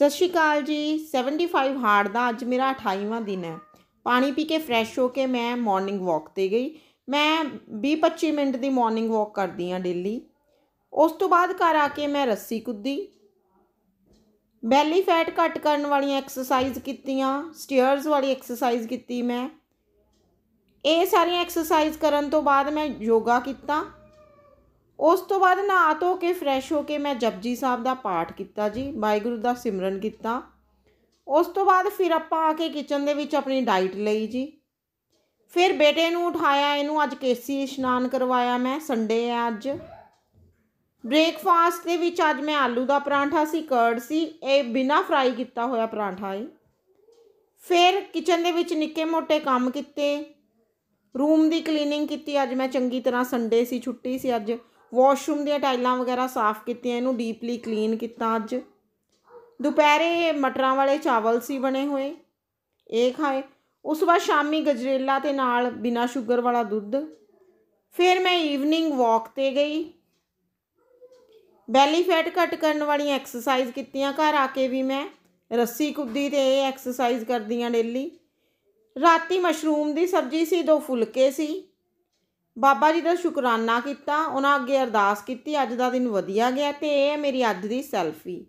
ਸਤਿ ਸ਼੍ਰੀ ਅਕਾਲ ਜੀ 75 ਹਾਰਡ ਦਾ ਅੱਜ ਮੇਰਾ 28ਵਾਂ ਦਿਨ ਹੈ ਪਾਣੀ ਪੀ ਕੇ ਫਰੈਸ਼ ਹੋ ਕੇ ਮੈਂ ਮਾਰਨਿੰਗ ਵਾਕ ਤੇ ਗਈ ਮੈਂ 20-25 ਮਿੰਟ ਦੀ ਮਾਰਨਿੰਗ ਵਾਕ ਕਰਦੀ ਹਾਂ ਡੇਲੀ ਉਸ ਤੋਂ ਬਾਅਦ ਘਰ ਆ ਕੇ ਮੈਂ ਰੱਸੀ ਕੁੱਦੀ ਬੈਲੀ ਫੈਟ ਘਟ ਕਰਨ ਵਾਲੀਆਂ ਐਕਸਰਸਾਈਜ਼ ਕੀਤੀਆਂ ਸਟੀਅਰਸ ਵਾਲੀ ਐਕਸਰਸਾਈਜ਼ ਕੀਤੀ ਮੈਂ ਇਹ ਸਾਰੀਆਂ ਐਕਸਰਸਾਈਜ਼ ਕਰਨ ਤੋਂ ਬਾਅਦ ਮੈਂ ਯੋਗਾ ਕੀਤਾ ਉਸ ਤੋਂ ਬਾਅਦ ਨਹਾ ਧੋ ਕੇ ਫਰੈਸ਼ ਹੋ ਕੇ ਮੈਂ ਜਪਜੀ ਸਾਹਿਬ ਦਾ ਪਾਠ ਕੀਤਾ ਜੀ ਵਾਹਿਗੁਰੂ ਦਾ ਸਿਮਰਨ ਕੀਤਾ ਉਸ ਤੋਂ ਬਾਅਦ ਫਿਰ ਆਪਾਂ ਆ ਕੇ ਕਿਚਨ ਦੇ ਵਿੱਚ ਆਪਣੀ ਡਾਈਟ ਲਈ ਜੀ ਫਿਰ ਬੇਟੇ ਨੂੰ ਉਠਾਇਆ ਇਹਨੂੰ ਅੱਜ ਕੇਸੀ ਇਸ਼ਨਾਨ ਕਰਵਾਇਆ ਮੈਂ ਸੰਡੇ ਆ ਅੱਜ ਬ੍ਰੇਕਫਾਸਟ ਦੇ ਵਿੱਚ ਅੱਜ ਮੈਂ ਆਲੂ ਦਾ ਪਰਾਂਠਾ ਸੀ ਕਰਡ ਸੀ ਇਹ ਬਿਨਾ ਫਰਾਈ ਕੀਤਾ ਹੋਇਆ ਪਰਾਂਠਾ ਹੈ ਫਿਰ ਕਿਚਨ ਦੇ ਵਿੱਚ ਨਿੱਕੇ ਮੋਟੇ ਕੰਮ ਕੀਤੇ ਰੂਮ ਦੀ ਕਲੀਨਿੰਗ ਕੀਤੀ ਅੱਜ ਮੈਂ ਚੰਗੀ ਤਰ੍ਹਾਂ ਸੰਡੇ ਸੀ ਛੁੱਟੀ ਸੀ ਅੱਜ ਵਾਸ਼ਰੂਮ ਦੀਆਂ ਟਾਈਲਾਂ ਵਗੈਰਾ ਸਾਫ਼ ਕੀਤੀਆਂ ਇਹਨੂੰ ਡੀਪਲੀ ਕਲੀਨ ਕੀਤਾ ਅੱਜ ਦੁਪਹਿਰੇ ਮਟਰਾਂ ਵਾਲੇ ਚਾਵਲ ਸੀ ਬਣੇ ਹੋਏ ਇਹ ਖਾਏ ਉਸ ਵਾਰ ਬਾਅਦ ਸ਼ਾਮੀ ਗਜਰੇਲਾ ਤੇ ਨਾਲ ਬਿਨਾ ਸ਼ੂਗਰ ਵਾਲਾ ਦੁੱਧ ਫਿਰ ਮੈਂ ਈਵਨਿੰਗ ਵਾਕ ਤੇ ਗਈ ਬੈਲੀ ਫੈਟ ਘਟ ਕਰਨ ਵਾਲੀਆਂ ਐਕਸਰਸਾਈਜ਼ ਕੀਤੀਆਂ ਘਰ ਆ ਕੇ ਵੀ ਮੈਂ ਰੱਸੀ ਕੁੱਦੀ ਤੇ ਐਕਸਰਸਾਈਜ਼ ਕਰਦੀਆਂ ਡੇਲੀ ਰਾਤੀ ਮਸ਼ਰੂਮ ਦੀ ਸਬਜ਼ੀ ਸੀ ਦੋ ਫੁਲਕੇ ਸੀ ਬਾਬਾ ਜੀ ਦਾ ਸ਼ੁਕਰਾਨਾ ਕੀਤਾ ਉਹਨਾਂ ਅੱਗੇ ਅਰਦਾਸ ਕੀਤੀ ਅੱਜ ਦਾ ਦਿਨ ਵਧੀਆ ਗਿਆ ਤੇ ਇਹ ਹੈ ਮੇਰੀ ਅੱਜ ਦੀ ਸੈਲਫੀ